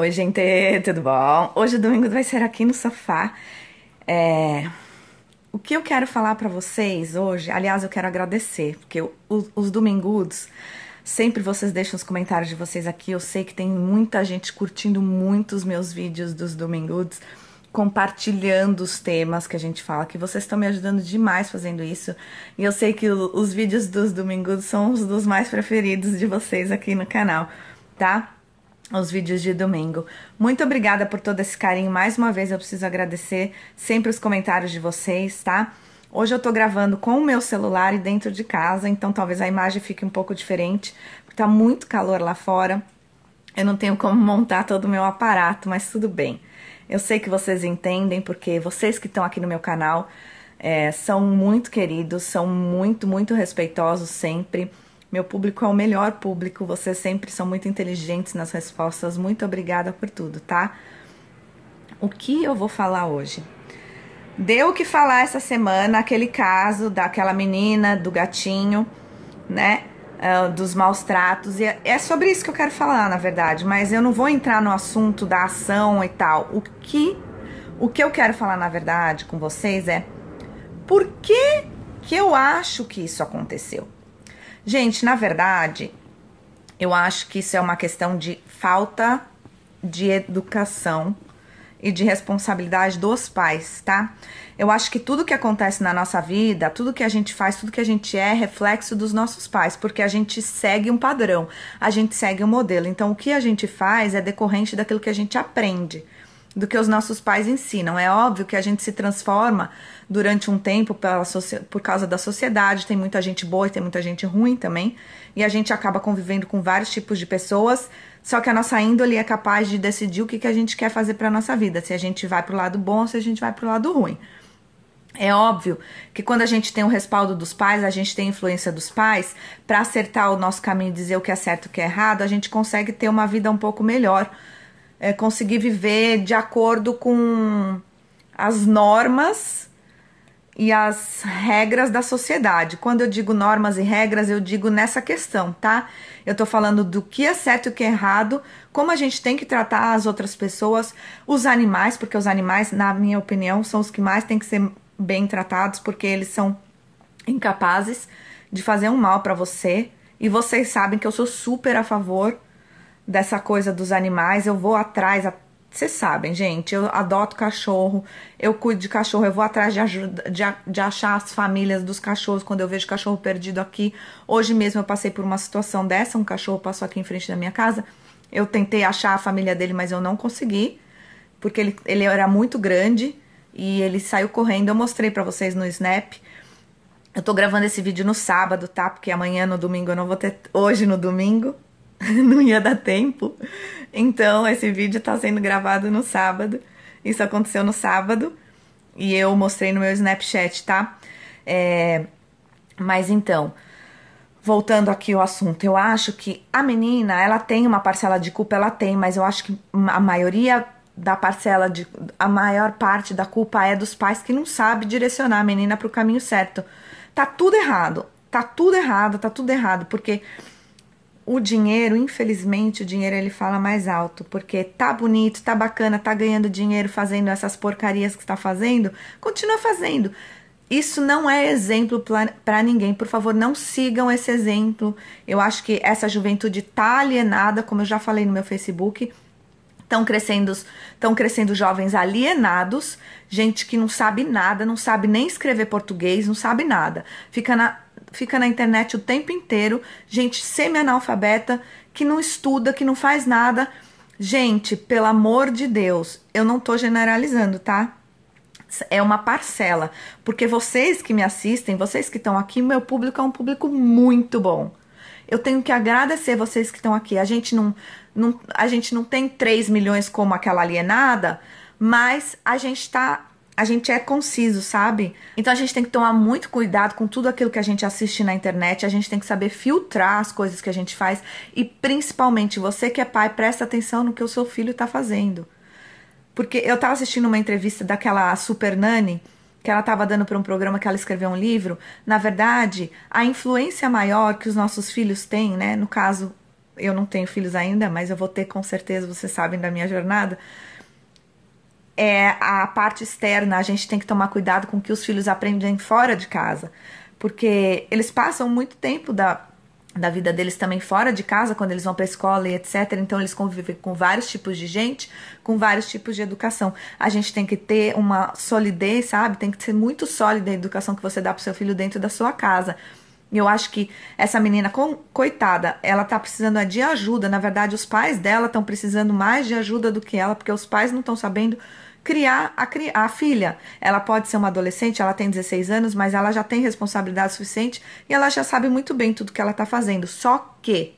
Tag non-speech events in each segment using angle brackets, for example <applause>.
Oi, gente, tudo bom? Hoje o domingo vai ser aqui no sofá. É... O que eu quero falar para vocês hoje, aliás, eu quero agradecer, porque os, os domingudos, sempre vocês deixam os comentários de vocês aqui. Eu sei que tem muita gente curtindo muito os meus vídeos dos domingudos, compartilhando os temas que a gente fala, que vocês estão me ajudando demais fazendo isso. E eu sei que o, os vídeos dos domingudos são os dos mais preferidos de vocês aqui no canal, tá? os vídeos de domingo. Muito obrigada por todo esse carinho. Mais uma vez eu preciso agradecer sempre os comentários de vocês, tá? Hoje eu tô gravando com o meu celular e dentro de casa, então talvez a imagem fique um pouco diferente, porque tá muito calor lá fora. Eu não tenho como montar todo o meu aparato, mas tudo bem. Eu sei que vocês entendem, porque vocês que estão aqui no meu canal é, são muito queridos, são muito, muito respeitosos sempre. Meu público é o melhor público, vocês sempre são muito inteligentes nas respostas. Muito obrigada por tudo, tá? O que eu vou falar hoje? Deu o que falar essa semana aquele caso daquela menina, do gatinho, né? Uh, dos maus tratos. E é, é sobre isso que eu quero falar, na verdade, mas eu não vou entrar no assunto da ação e tal. O que, o que eu quero falar, na verdade, com vocês é por que, que eu acho que isso aconteceu? Gente, na verdade, eu acho que isso é uma questão de falta de educação e de responsabilidade dos pais, tá? Eu acho que tudo que acontece na nossa vida, tudo que a gente faz, tudo que a gente é, é reflexo dos nossos pais, porque a gente segue um padrão, a gente segue um modelo. Então, o que a gente faz é decorrente daquilo que a gente aprende do que os nossos pais ensinam. É óbvio que a gente se transforma durante um tempo pela, por causa da sociedade, tem muita gente boa e tem muita gente ruim também, e a gente acaba convivendo com vários tipos de pessoas, só que a nossa índole é capaz de decidir o que, que a gente quer fazer para nossa vida, se a gente vai para o lado bom ou se a gente vai para o lado ruim. É óbvio que quando a gente tem o respaldo dos pais, a gente tem a influência dos pais, para acertar o nosso caminho e dizer o que é certo e o que é errado, a gente consegue ter uma vida um pouco melhor é, conseguir viver de acordo com as normas e as regras da sociedade. Quando eu digo normas e regras, eu digo nessa questão, tá? Eu tô falando do que é certo e o que é errado, como a gente tem que tratar as outras pessoas, os animais, porque os animais, na minha opinião, são os que mais têm que ser bem tratados, porque eles são incapazes de fazer um mal para você. E vocês sabem que eu sou super a favor dessa coisa dos animais, eu vou atrás. Vocês sabem, gente, eu adoto cachorro, eu cuido de cachorro, eu vou atrás de, ajuda, de, de achar as famílias dos cachorros quando eu vejo cachorro perdido aqui. Hoje mesmo eu passei por uma situação dessa, um cachorro passou aqui em frente da minha casa. Eu tentei achar a família dele, mas eu não consegui, porque ele, ele era muito grande e ele saiu correndo. Eu mostrei para vocês no Snap. Eu tô gravando esse vídeo no sábado, tá? Porque amanhã no domingo eu não vou ter. Hoje no domingo <laughs> não ia dar tempo. Então esse vídeo tá sendo gravado no sábado. Isso aconteceu no sábado e eu mostrei no meu Snapchat, tá? É... Mas então, voltando aqui ao assunto, eu acho que a menina, ela tem uma parcela de culpa, ela tem, mas eu acho que a maioria da parcela de a maior parte da culpa é dos pais que não sabe direcionar a menina para o caminho certo. Tá tudo errado. Tá tudo errado, tá tudo errado, porque o dinheiro, infelizmente, o dinheiro ele fala mais alto, porque tá bonito, tá bacana, tá ganhando dinheiro fazendo essas porcarias que está fazendo, continua fazendo. Isso não é exemplo para ninguém. Por favor, não sigam esse exemplo. Eu acho que essa juventude tá alienada, como eu já falei no meu Facebook. Estão crescendo, estão crescendo jovens alienados, gente que não sabe nada, não sabe nem escrever português, não sabe nada. Fica na fica na internet o tempo inteiro, gente semi-analfabeta, que não estuda, que não faz nada. Gente, pelo amor de Deus, eu não tô generalizando, tá? É uma parcela, porque vocês que me assistem, vocês que estão aqui, meu público é um público muito bom. Eu tenho que agradecer vocês que estão aqui. A gente não, não, a gente não tem 3 milhões como aquela alienada, mas a gente está a gente é conciso, sabe? Então a gente tem que tomar muito cuidado com tudo aquilo que a gente assiste na internet, a gente tem que saber filtrar as coisas que a gente faz e principalmente você que é pai, presta atenção no que o seu filho está fazendo. Porque eu estava assistindo uma entrevista daquela Super Nani, que ela estava dando para um programa que ela escreveu um livro. Na verdade, a influência maior que os nossos filhos têm, né? No caso, eu não tenho filhos ainda, mas eu vou ter com certeza, vocês sabem da minha jornada é a parte externa, a gente tem que tomar cuidado com o que os filhos aprendem fora de casa, porque eles passam muito tempo da, da vida deles também fora de casa, quando eles vão para a escola e etc. Então, eles convivem com vários tipos de gente, com vários tipos de educação. A gente tem que ter uma solidez, sabe? Tem que ser muito sólida a educação que você dá para seu filho dentro da sua casa. E eu acho que essa menina, coitada, ela tá precisando é de ajuda. Na verdade, os pais dela estão precisando mais de ajuda do que ela, porque os pais não estão sabendo criar a, a filha. Ela pode ser uma adolescente, ela tem 16 anos, mas ela já tem responsabilidade suficiente e ela já sabe muito bem tudo que ela está fazendo. Só que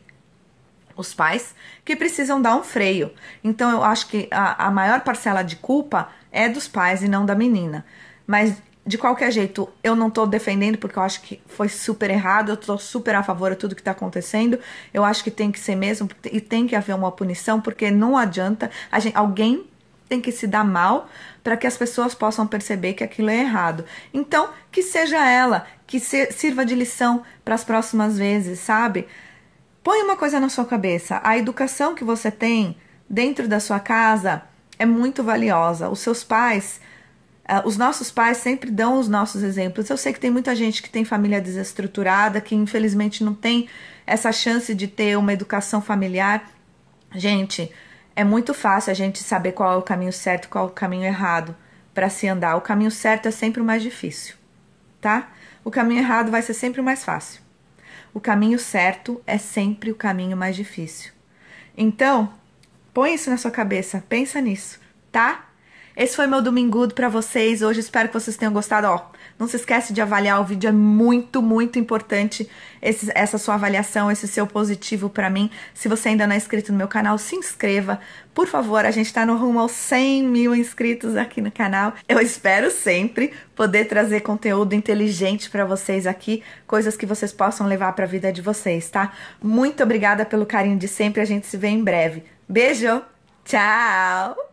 os pais que precisam dar um freio. Então eu acho que a, a maior parcela de culpa é dos pais e não da menina. Mas de qualquer jeito, eu não estou defendendo porque eu acho que foi super errado, eu estou super a favor de tudo que está acontecendo. Eu acho que tem que ser mesmo e tem que haver uma punição, porque não adianta gente, alguém tem que se dar mal para que as pessoas possam perceber que aquilo é errado. Então, que seja ela, que se, sirva de lição para as próximas vezes, sabe? Põe uma coisa na sua cabeça: a educação que você tem dentro da sua casa é muito valiosa. Os seus pais. Uh, os nossos pais sempre dão os nossos exemplos. Eu sei que tem muita gente que tem família desestruturada, que infelizmente não tem essa chance de ter uma educação familiar. Gente, é muito fácil a gente saber qual é o caminho certo e qual é o caminho errado para se andar. O caminho certo é sempre o mais difícil, tá? O caminho errado vai ser sempre o mais fácil. O caminho certo é sempre o caminho mais difícil. Então, põe isso na sua cabeça, pensa nisso, tá? Esse foi meu domingudo para vocês hoje. Espero que vocês tenham gostado. Ó, não se esquece de avaliar o vídeo, é muito, muito importante esse, essa sua avaliação, esse seu positivo para mim. Se você ainda não é inscrito no meu canal, se inscreva. Por favor, a gente está no rumo aos 100 mil inscritos aqui no canal. Eu espero sempre poder trazer conteúdo inteligente para vocês aqui, coisas que vocês possam levar para a vida de vocês, tá? Muito obrigada pelo carinho de sempre. A gente se vê em breve. Beijo, tchau!